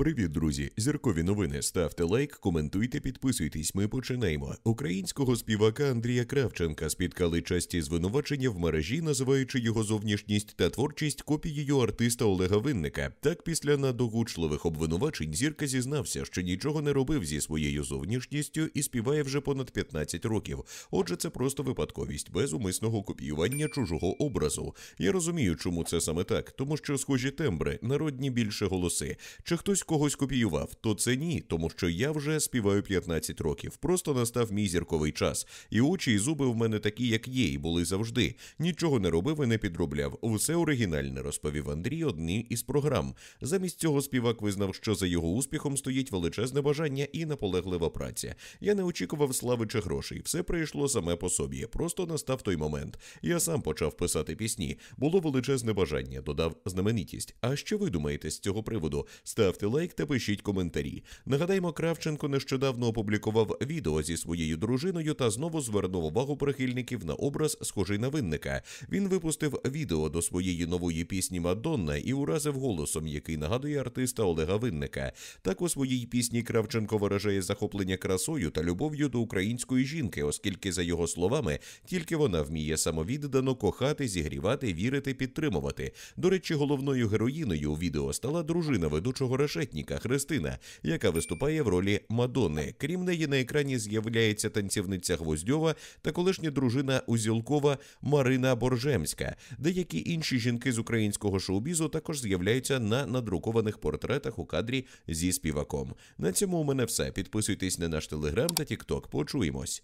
Привіт, друзі! Зіркові новини. Ставте лайк, коментуйте, підписуйтесь. Ми починаємо. Українського співака Андрія Кравченка спіткали часті звинувачення в мережі, називаючи його зовнішність та творчість копією артиста Олега Винника. Так, після надогучливих обвинувачень зірка зізнався, що нічого не робив зі своєю зовнішністю і співає вже понад 15 років. Отже, це просто випадковість без умисного копіювання чужого образу. Я розумію, чому це саме так, тому що схожі тембри, народні більше голоси. Чи хтось когось копіював, то це ні, тому що я вже співаю 15 років. Просто настав мій зірковий час. І очі і зуби в мене такі, як є, і були завжди. Нічого не робив і не підробляв. Усе оригінальне розповів Андрій одні із програм. Замість цього співак визнав, що за його успіхом стоїть величезне бажання і наполеглива праця. Я не очікував слави чи грошей. Все прийшло саме по собі. Просто настав той момент. Я сам почав писати пісні. Було величезне бажання. Додав знаменитість. А що ви думаєте з цього приводу? Ставте лайк лайк та пишіть коментарі. Нагадаємо, Кравченко нещодавно опублікував відео зі своєю дружиною та знову звернув увагу прихильників на образ, схожий на винника. Він випустив відео до своєї нової пісні Мадонна і уразив голосом, який нагадує артиста Олега Винника. Так у своїй пісні Кравченко виражає захоплення красою та любов'ю до української жінки, оскільки, за його словами, тільки вона вміє самовіддано кохати, зігрівати, вірити, підтримувати. До речі, головною героїною у відео стала дружина ведучого решеті. Ніка Христина, яка виступає в ролі Мадонни. Крім неї на екрані з'являється танцівниця Гвоздьова та колишня дружина Узілкова Марина Боржемська. Деякі інші жінки з українського шоу-бізу також з'являються на надрукованих портретах у кадрі зі співаком. На цьому у мене все. Підписуйтесь на наш телеграм та тікток. Почуємось.